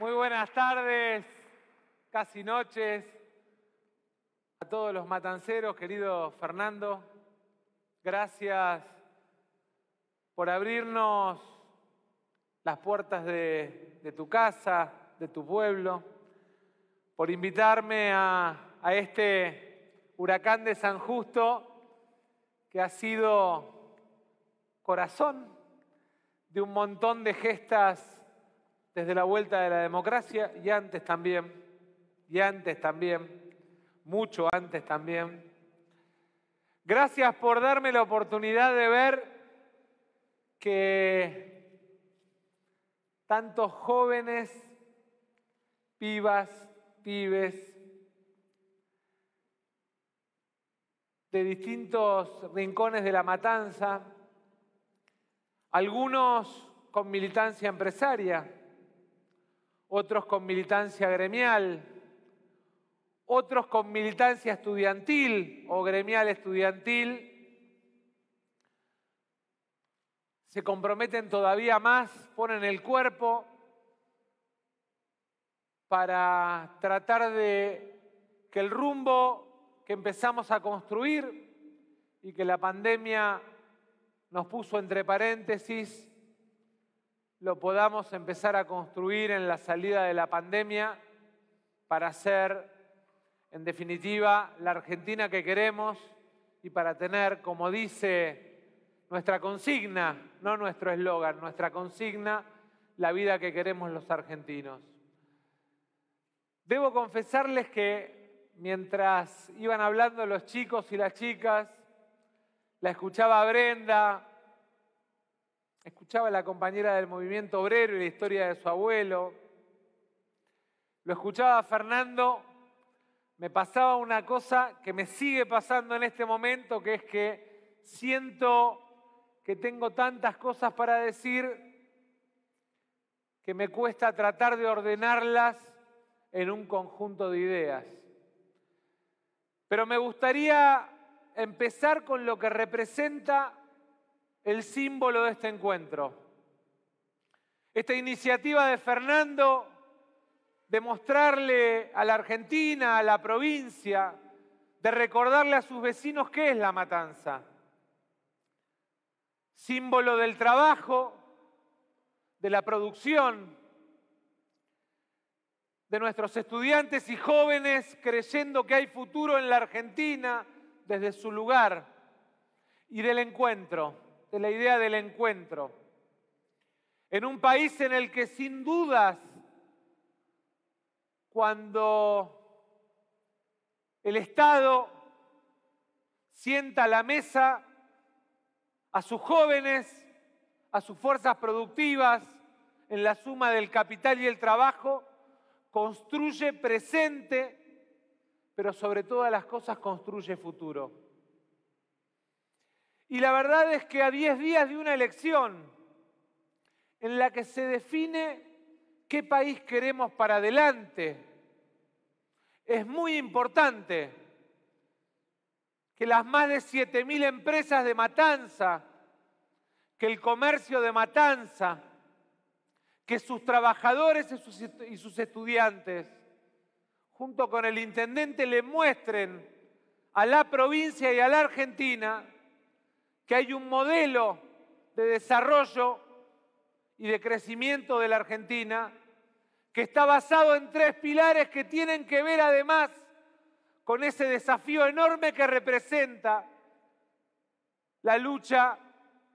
Muy buenas tardes, casi noches, a todos los matanceros, querido Fernando. Gracias por abrirnos las puertas de, tu casa, de tu pueblo, por invitarme a este huracán de San Justo que ha sido corazón de un montón de gestas desde la vuelta de la democracia y antes también, y antes también, mucho antes también. Gracias por darme la oportunidad de ver que tantos jóvenes, pibas, pibes, de distintos rincones de la matanza, algunos con militancia empresaria, otros con militancia gremial, otros con militancia estudiantil o gremial estudiantil, se comprometen todavía más, ponen el cuerpo para tratar de que el rumbo que empezamos a construir y que la pandemia nos puso entre paréntesis lo podamos empezar a construir en la salida de la pandemia para ser, en definitiva, la Argentina que queremos y para tener, como dice nuestra consigna, no nuestro eslogan, nuestra consigna, la vida que queremos los argentinos. Debo confesarles que mientras iban hablando los chicos y las chicas, la escuchaba Brenda, Escuchaba a la compañera del movimiento obrero y la historia de su abuelo. Lo escuchaba Fernando. Me pasaba una cosa que me sigue pasando en este momento, que es que siento que tengo tantas cosas para decir que me cuesta tratar de ordenarlas en un conjunto de ideas. Pero me gustaría empezar con lo que representa el símbolo de este encuentro. Esta iniciativa de Fernando de mostrarle a la Argentina, a la provincia, de recordarle a sus vecinos qué es la matanza. Símbolo del trabajo, de la producción, de nuestros estudiantes y jóvenes creyendo que hay futuro en la Argentina desde su lugar y del encuentro de la idea del encuentro. En un país en el que sin dudas, cuando el Estado sienta a la mesa a sus jóvenes, a sus fuerzas productivas, en la suma del capital y el trabajo, construye presente, pero sobre todas las cosas construye futuro. Y la verdad es que a diez días de una elección en la que se define qué país queremos para adelante, es muy importante que las más de 7.000 empresas de Matanza, que el comercio de Matanza, que sus trabajadores y sus, y sus estudiantes, junto con el intendente, le muestren a la provincia y a la Argentina que hay un modelo de desarrollo y de crecimiento de la Argentina que está basado en tres pilares que tienen que ver además con ese desafío enorme que representa la lucha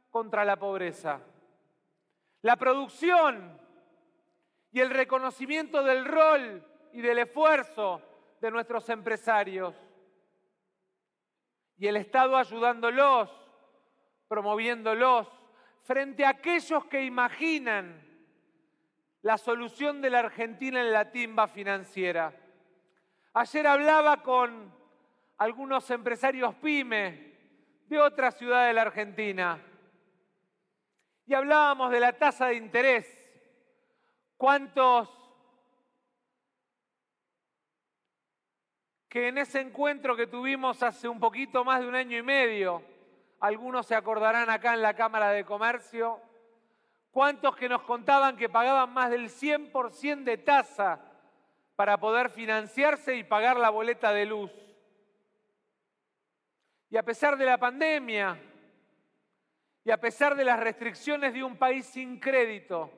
contra la pobreza. La producción y el reconocimiento del rol y del esfuerzo de nuestros empresarios y el Estado ayudándolos promoviéndolos frente a aquellos que imaginan la solución de la Argentina en la timba financiera. Ayer hablaba con algunos empresarios pyme de otra ciudad de la Argentina y hablábamos de la tasa de interés. ¿Cuántos que en ese encuentro que tuvimos hace un poquito más de un año y medio, algunos se acordarán acá en la Cámara de Comercio, cuántos que nos contaban que pagaban más del 100% de tasa para poder financiarse y pagar la boleta de luz. Y a pesar de la pandemia, y a pesar de las restricciones de un país sin crédito,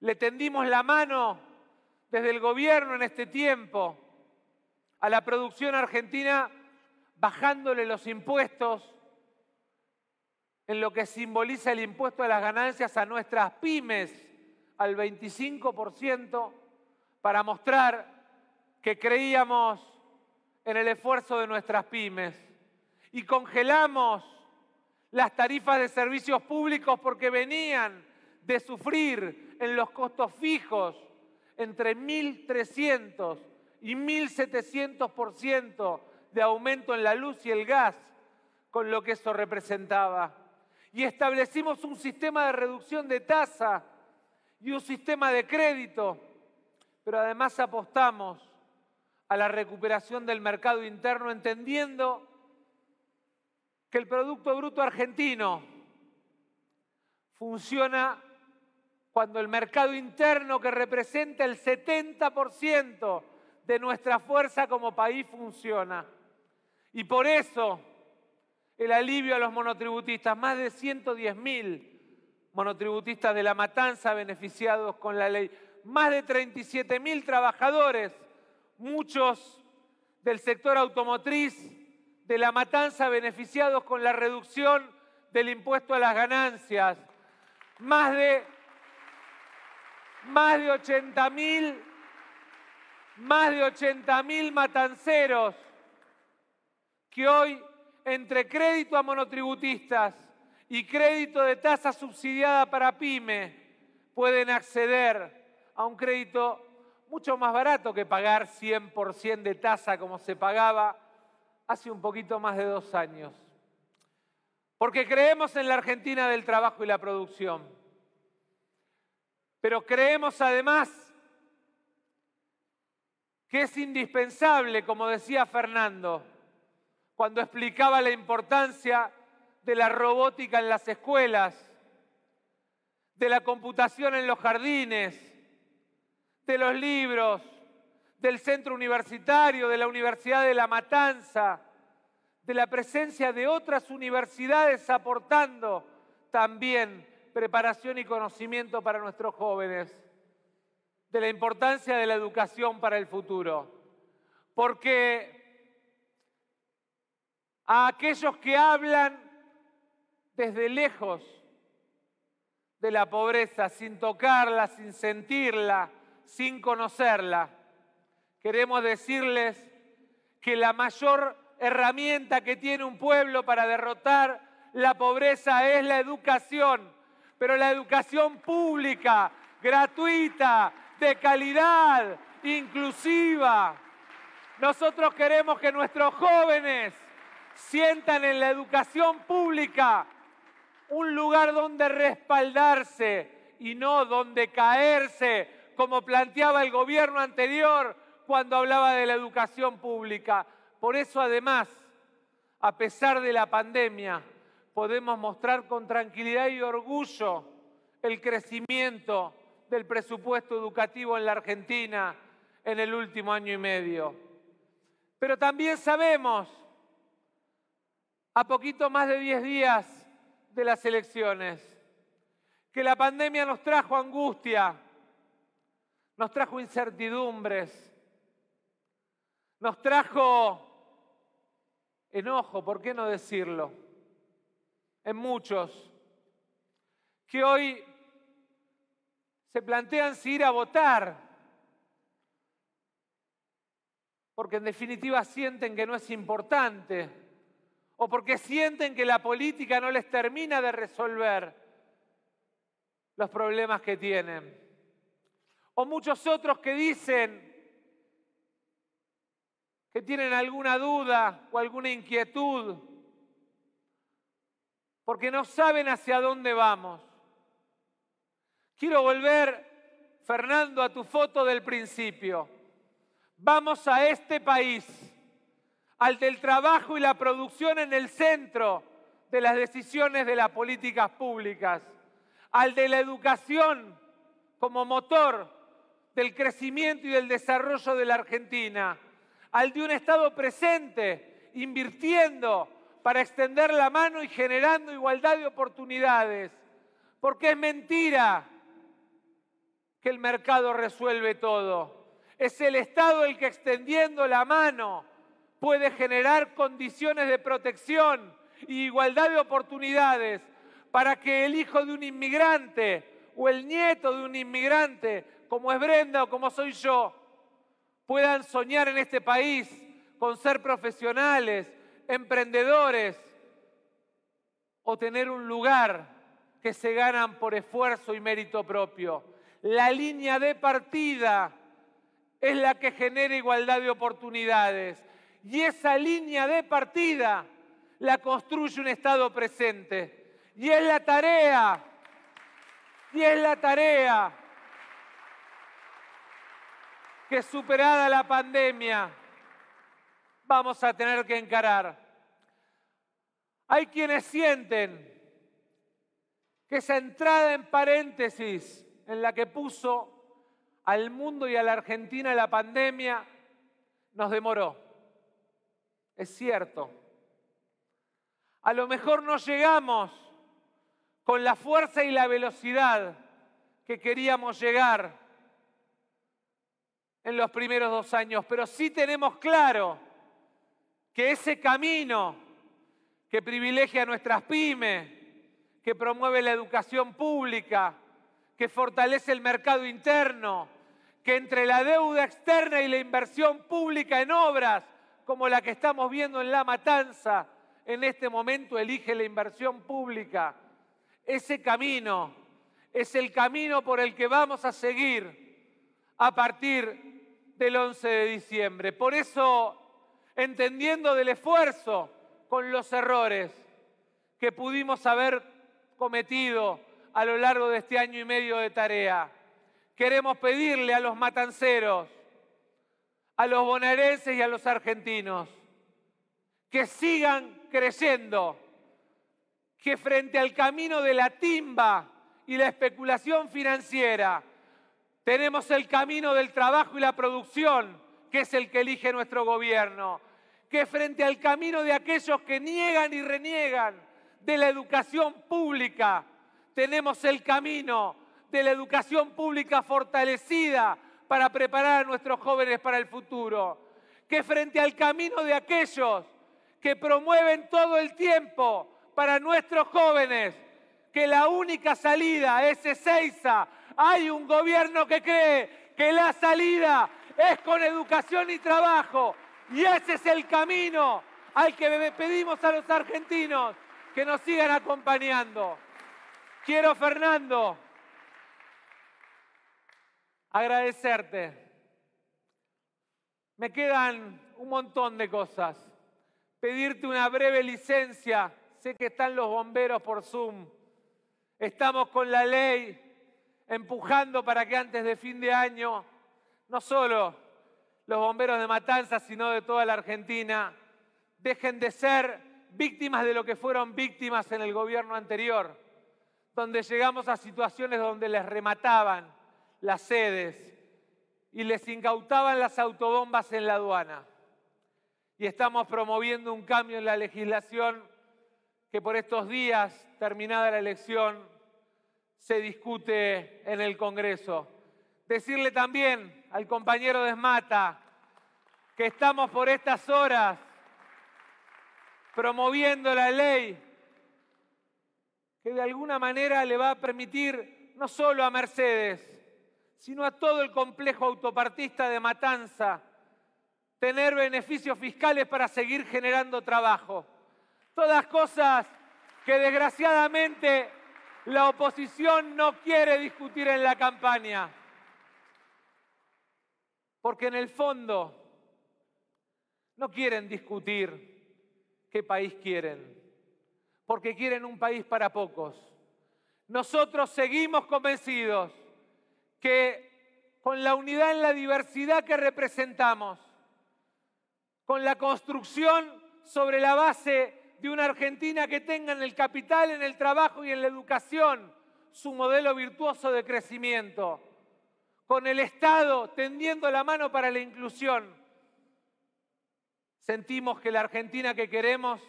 le tendimos la mano desde el gobierno en este tiempo a la producción argentina bajándole los impuestos en lo que simboliza el impuesto de las ganancias a nuestras pymes al 25% para mostrar que creíamos en el esfuerzo de nuestras pymes y congelamos las tarifas de servicios públicos porque venían de sufrir en los costos fijos entre 1.300 y 1.700% de aumento en la luz y el gas, con lo que eso representaba y establecimos un sistema de reducción de tasa y un sistema de crédito, pero además apostamos a la recuperación del mercado interno entendiendo que el Producto Bruto argentino funciona cuando el mercado interno que representa el 70% de nuestra fuerza como país funciona. Y por eso el alivio a los monotributistas, más de 110 mil monotributistas de la matanza beneficiados con la ley, más de 37 mil trabajadores, muchos del sector automotriz de la matanza beneficiados con la reducción del impuesto a las ganancias, más de, más de 80 mil más de 80 matanceros que hoy entre crédito a monotributistas y crédito de tasa subsidiada para pyme pueden acceder a un crédito mucho más barato que pagar 100% de tasa como se pagaba hace un poquito más de dos años. Porque creemos en la Argentina del trabajo y la producción. Pero creemos además que es indispensable, como decía Fernando, cuando explicaba la importancia de la robótica en las escuelas, de la computación en los jardines, de los libros, del centro universitario, de la Universidad de La Matanza, de la presencia de otras universidades aportando también preparación y conocimiento para nuestros jóvenes, de la importancia de la educación para el futuro. Porque a aquellos que hablan desde lejos de la pobreza, sin tocarla, sin sentirla, sin conocerla. Queremos decirles que la mayor herramienta que tiene un pueblo para derrotar la pobreza es la educación, pero la educación pública, gratuita, de calidad, inclusiva. Nosotros queremos que nuestros jóvenes sientan en la educación pública un lugar donde respaldarse y no donde caerse, como planteaba el gobierno anterior cuando hablaba de la educación pública. Por eso, además, a pesar de la pandemia, podemos mostrar con tranquilidad y orgullo el crecimiento del presupuesto educativo en la Argentina en el último año y medio. Pero también sabemos a poquito más de 10 días de las elecciones, que la pandemia nos trajo angustia, nos trajo incertidumbres, nos trajo enojo, ¿por qué no decirlo? En muchos, que hoy se plantean si ir a votar, porque en definitiva sienten que no es importante o porque sienten que la política no les termina de resolver los problemas que tienen. O muchos otros que dicen que tienen alguna duda o alguna inquietud porque no saben hacia dónde vamos. Quiero volver, Fernando, a tu foto del principio. Vamos a este país al del trabajo y la producción en el centro de las decisiones de las políticas públicas, al de la educación como motor del crecimiento y del desarrollo de la Argentina, al de un Estado presente, invirtiendo para extender la mano y generando igualdad de oportunidades, porque es mentira que el mercado resuelve todo. Es el Estado el que extendiendo la mano puede generar condiciones de protección e igualdad de oportunidades para que el hijo de un inmigrante o el nieto de un inmigrante, como es Brenda o como soy yo, puedan soñar en este país con ser profesionales, emprendedores o tener un lugar que se ganan por esfuerzo y mérito propio. La línea de partida es la que genera igualdad de oportunidades y esa línea de partida la construye un Estado presente. Y es la tarea, y es la tarea que superada la pandemia vamos a tener que encarar. Hay quienes sienten que esa entrada en paréntesis en la que puso al mundo y a la Argentina la pandemia nos demoró es cierto. A lo mejor no llegamos con la fuerza y la velocidad que queríamos llegar en los primeros dos años, pero sí tenemos claro que ese camino que privilegia a nuestras pymes, que promueve la educación pública, que fortalece el mercado interno, que entre la deuda externa y la inversión pública en obras como la que estamos viendo en La Matanza, en este momento elige la inversión pública. Ese camino es el camino por el que vamos a seguir a partir del 11 de diciembre. Por eso, entendiendo del esfuerzo con los errores que pudimos haber cometido a lo largo de este año y medio de tarea, queremos pedirle a los matanceros a los bonaerenses y a los argentinos que sigan creyendo que frente al camino de la timba y la especulación financiera, tenemos el camino del trabajo y la producción, que es el que elige nuestro gobierno, que frente al camino de aquellos que niegan y reniegan de la educación pública, tenemos el camino de la educación pública fortalecida para preparar a nuestros jóvenes para el futuro. Que frente al camino de aquellos que promueven todo el tiempo para nuestros jóvenes, que la única salida es Ezeiza, hay un gobierno que cree que la salida es con educación y trabajo. Y ese es el camino al que pedimos a los argentinos que nos sigan acompañando. Quiero, Fernando, agradecerte. Me quedan un montón de cosas. Pedirte una breve licencia. Sé que están los bomberos por Zoom. Estamos con la ley empujando para que antes de fin de año, no solo los bomberos de Matanza, sino de toda la Argentina, dejen de ser víctimas de lo que fueron víctimas en el gobierno anterior, donde llegamos a situaciones donde les remataban, las sedes y les incautaban las autobombas en la aduana. Y estamos promoviendo un cambio en la legislación que por estos días, terminada la elección, se discute en el Congreso. Decirle también al compañero Desmata que estamos por estas horas promoviendo la ley que de alguna manera le va a permitir no solo a Mercedes, sino a todo el complejo autopartista de Matanza, tener beneficios fiscales para seguir generando trabajo. Todas cosas que desgraciadamente la oposición no quiere discutir en la campaña. Porque en el fondo no quieren discutir qué país quieren, porque quieren un país para pocos. Nosotros seguimos convencidos que con la unidad en la diversidad que representamos, con la construcción sobre la base de una Argentina que tenga en el capital, en el trabajo y en la educación su modelo virtuoso de crecimiento, con el Estado tendiendo la mano para la inclusión, sentimos que la Argentina que queremos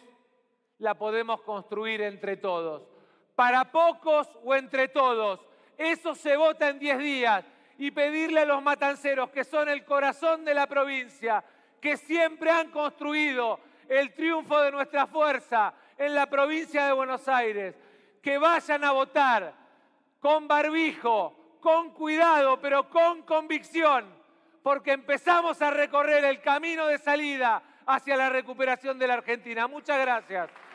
la podemos construir entre todos, para pocos o entre todos, eso se vota en 10 días. Y pedirle a los matanceros, que son el corazón de la provincia, que siempre han construido el triunfo de nuestra fuerza en la provincia de Buenos Aires, que vayan a votar con barbijo, con cuidado, pero con convicción, porque empezamos a recorrer el camino de salida hacia la recuperación de la Argentina. Muchas gracias.